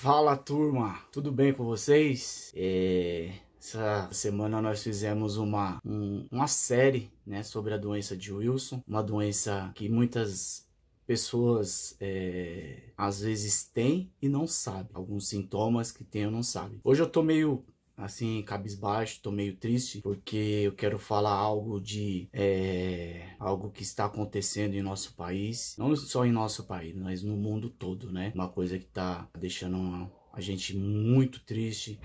Fala turma, tudo bem com vocês? É... Essa semana nós fizemos uma, um, uma série né, sobre a doença de Wilson, uma doença que muitas pessoas é, às vezes têm e não sabem. Alguns sintomas que tem ou não sabe. Hoje eu tô meio assim, cabisbaixo, tô meio triste, porque eu quero falar algo de é, algo que está acontecendo em nosso país, não só em nosso país, mas no mundo todo, né? Uma coisa que tá deixando a gente muito triste.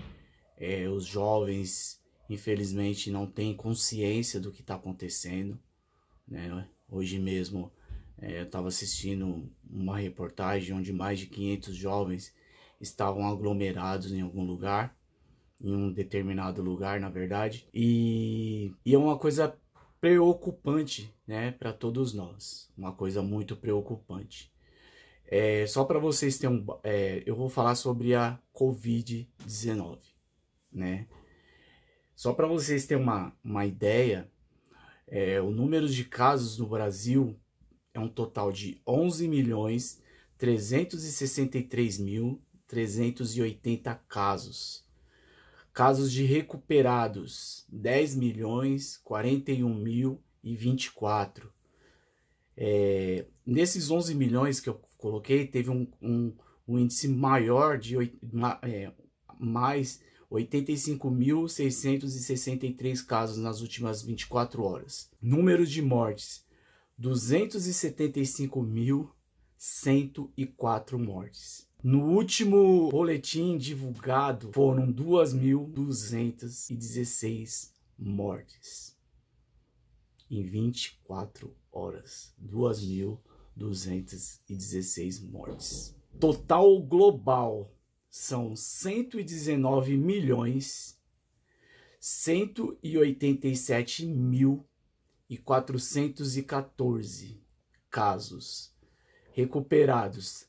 É, os jovens, infelizmente, não têm consciência do que está acontecendo, né? Hoje mesmo é, eu estava assistindo uma reportagem onde mais de 500 jovens estavam aglomerados em algum lugar em um determinado lugar, na verdade. E, e é uma coisa preocupante, né, para todos nós. Uma coisa muito preocupante. É, só para vocês terem um, é, eu vou falar sobre a COVID-19, né? Só para vocês terem uma, uma ideia, é, o número de casos no Brasil é um total de 11 milhões 363.380 casos. Casos de recuperados, 10 milhões 41 mil e 24. É, nesses 11 milhões que eu coloquei, teve um, um, um índice maior de é, mais 85.663 casos nas últimas 24 horas. Número de mortes, 275.104 mortes. No último boletim divulgado, foram 2.216 mortes em 24 horas. 2.216 mortes. Total global são 119 milhões 187 mil e 414 casos recuperados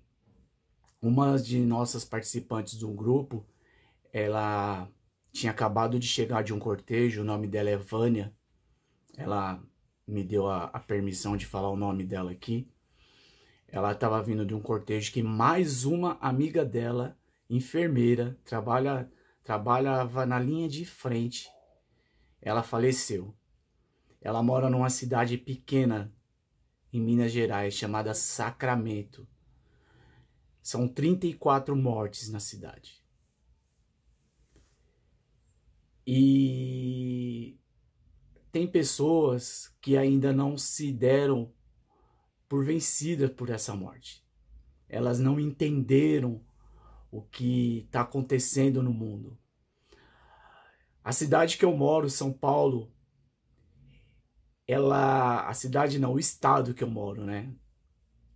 Uma de nossas participantes do grupo, ela tinha acabado de chegar de um cortejo, o nome dela é Vânia. Ela me deu a, a permissão de falar o nome dela aqui. Ela estava vindo de um cortejo que mais uma amiga dela, enfermeira, trabalha, trabalhava na linha de frente. Ela faleceu. Ela mora numa cidade pequena em Minas Gerais chamada Sacramento. São 34 mortes na cidade. E tem pessoas que ainda não se deram por vencidas por essa morte. Elas não entenderam o que está acontecendo no mundo. A cidade que eu moro, São Paulo, ela. A cidade não, o estado que eu moro, né?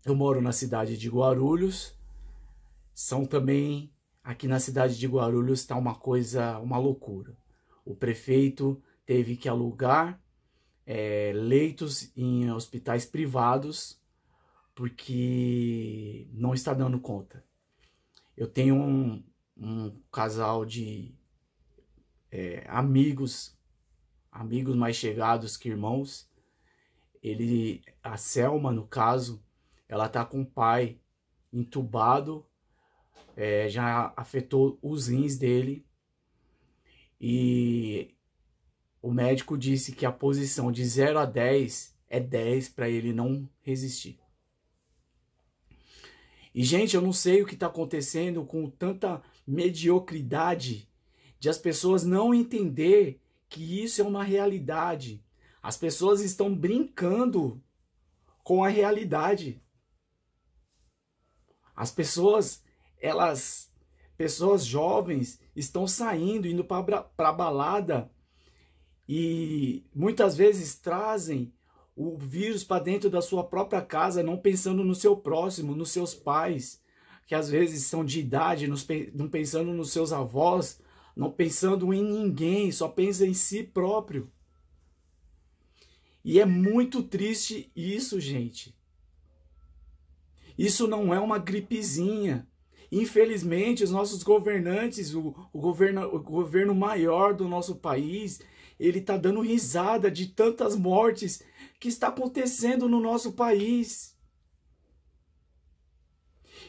Eu moro na cidade de Guarulhos, são também aqui na cidade de Guarulhos está uma coisa, uma loucura. O prefeito teve que alugar é, leitos em hospitais privados porque não está dando conta. Eu tenho um, um casal de é, amigos, amigos mais chegados que irmãos. Ele, a Selma no caso, ela está com o pai entubado é, já afetou os rins dele. E o médico disse que a posição de 0 a 10 é 10 para ele não resistir. E, gente, eu não sei o que está acontecendo com tanta mediocridade de as pessoas não entender que isso é uma realidade. As pessoas estão brincando com a realidade. As pessoas elas pessoas jovens estão saindo indo para balada e muitas vezes trazem o vírus para dentro da sua própria casa, não pensando no seu próximo, nos seus pais, que às vezes são de idade, não pensando nos seus avós, não pensando em ninguém, só pensa em si próprio. E é muito triste isso, gente. Isso não é uma gripezinha. Infelizmente, os nossos governantes, o, o, governo, o governo maior do nosso país, ele está dando risada de tantas mortes que está acontecendo no nosso país.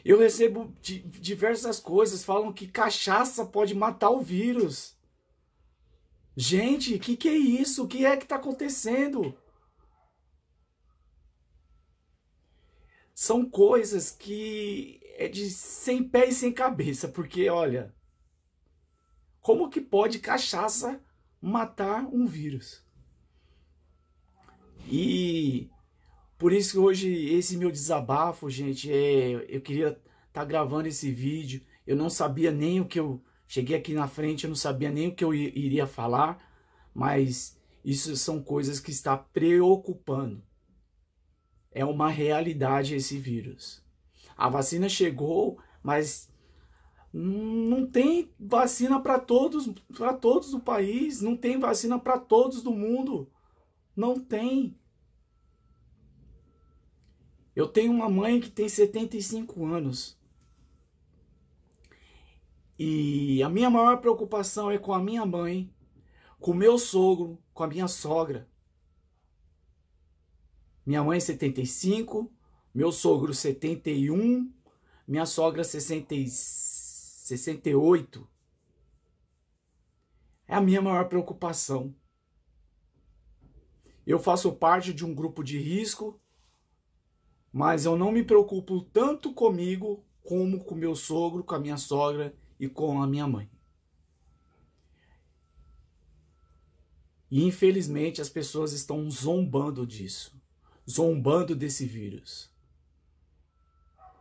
Eu recebo diversas coisas, falam que cachaça pode matar o vírus. Gente, o que, que é isso? O que é que está acontecendo? São coisas que é de sem pé e sem cabeça, porque olha, como que pode cachaça matar um vírus? E por isso que hoje esse meu desabafo, gente, é eu queria estar tá gravando esse vídeo. Eu não sabia nem o que eu cheguei aqui na frente, eu não sabia nem o que eu iria falar, mas isso são coisas que está preocupando. É uma realidade esse vírus. A vacina chegou, mas não tem vacina para todos, para todos do país, não tem vacina para todos do mundo. Não tem. Eu tenho uma mãe que tem 75 anos. E a minha maior preocupação é com a minha mãe, com o meu sogro, com a minha sogra. Minha mãe 75, meu sogro 71, minha sogra 60, 68. É a minha maior preocupação. Eu faço parte de um grupo de risco, mas eu não me preocupo tanto comigo como com meu sogro, com a minha sogra e com a minha mãe. E infelizmente as pessoas estão zombando disso, zombando desse vírus.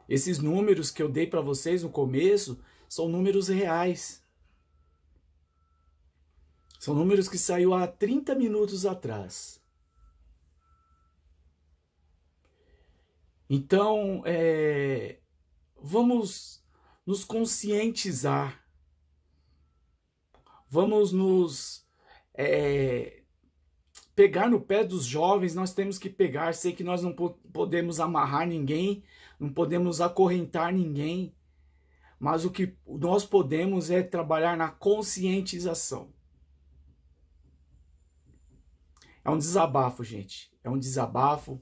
Esses números que eu dei para vocês no começo são números reais. São números que saiu há 30 minutos atrás. Então, é, vamos nos conscientizar, vamos nos é, pegar no pé dos jovens. Nós temos que pegar. Sei que nós não podemos amarrar ninguém, não podemos acorrentar ninguém, mas o que nós podemos é trabalhar na conscientização. É um desabafo, gente. É um desabafo.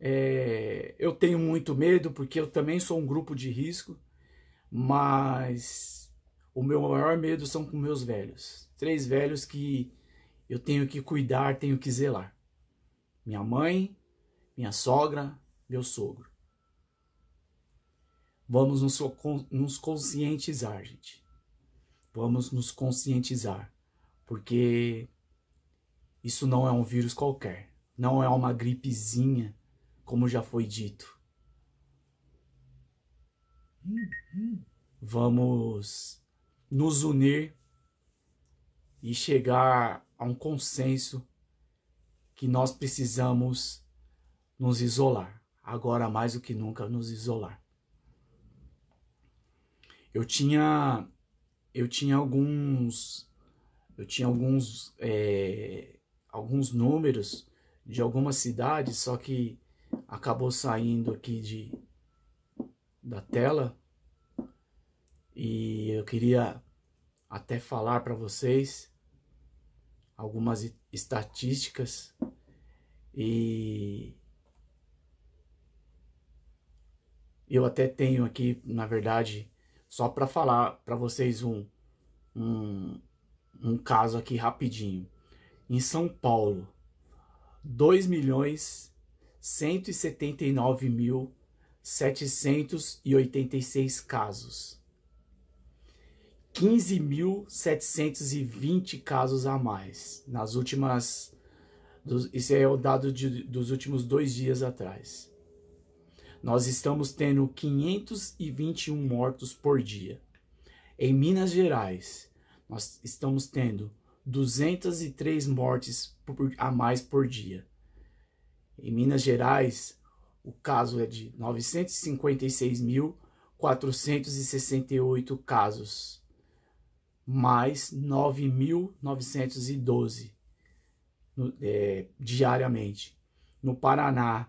É... eu tenho muito medo porque eu também sou um grupo de risco, mas o meu maior medo são com meus velhos. Três velhos que eu tenho que cuidar, tenho que zelar. Minha mãe, minha sogra, meu sogro. Vamos nos, nos conscientizar, gente. Vamos nos conscientizar, porque isso não é um vírus qualquer, não é uma gripezinha, como já foi dito. Vamos nos unir e chegar a um consenso que nós precisamos nos isolar, agora mais do que nunca nos isolar eu tinha eu tinha alguns eu tinha alguns é, alguns números de algumas cidades, só que acabou saindo aqui de da tela e eu queria até falar para vocês algumas estatísticas e eu até tenho aqui, na verdade, só para falar para vocês um, um, um caso aqui rapidinho. Em São Paulo, 2 milhões 179 mil 786 casos. 15.720 casos a mais nas últimas. isso é o dado de, dos últimos dois dias atrás. Nós estamos tendo 521 mortos por dia. Em Minas Gerais, nós estamos tendo 203 mortes por, a mais por dia. Em Minas Gerais, o caso é de 956.468 casos, mais 9.912 é, eh, diariamente. No Paraná,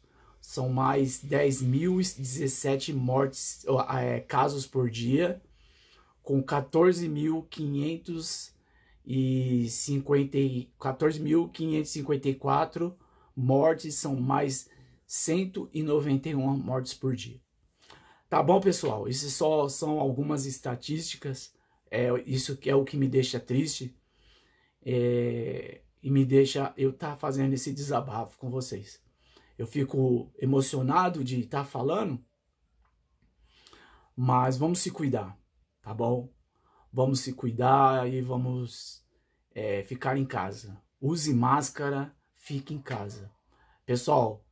são mais 10.017 mortes, é, casos por dia, com 14.554 mortes, são mais 191 mortes por dia. Tá bom, pessoal? Isso só são algumas estatísticas. É, isso é o que me deixa triste é, e me deixa eu estar tá fazendo esse desabafo com vocês eu fico emocionado de estar tá falando, mas vamos se cuidar, tá bom? Vamos se cuidar e vamos é, ficar em casa. Use máscara, fique em casa. Pessoal,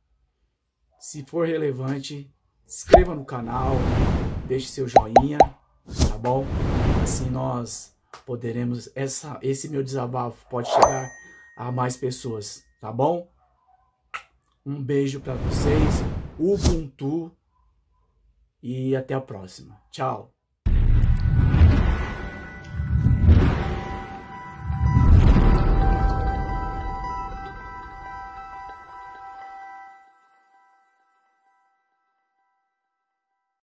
se for relevante, se inscreva no canal, deixe seu joinha, tá bom? Assim nós poderemos, essa, esse meu desabafo pode chegar a mais pessoas, tá bom? Um beijo para vocês, Ubuntu e até a próxima. Tchau.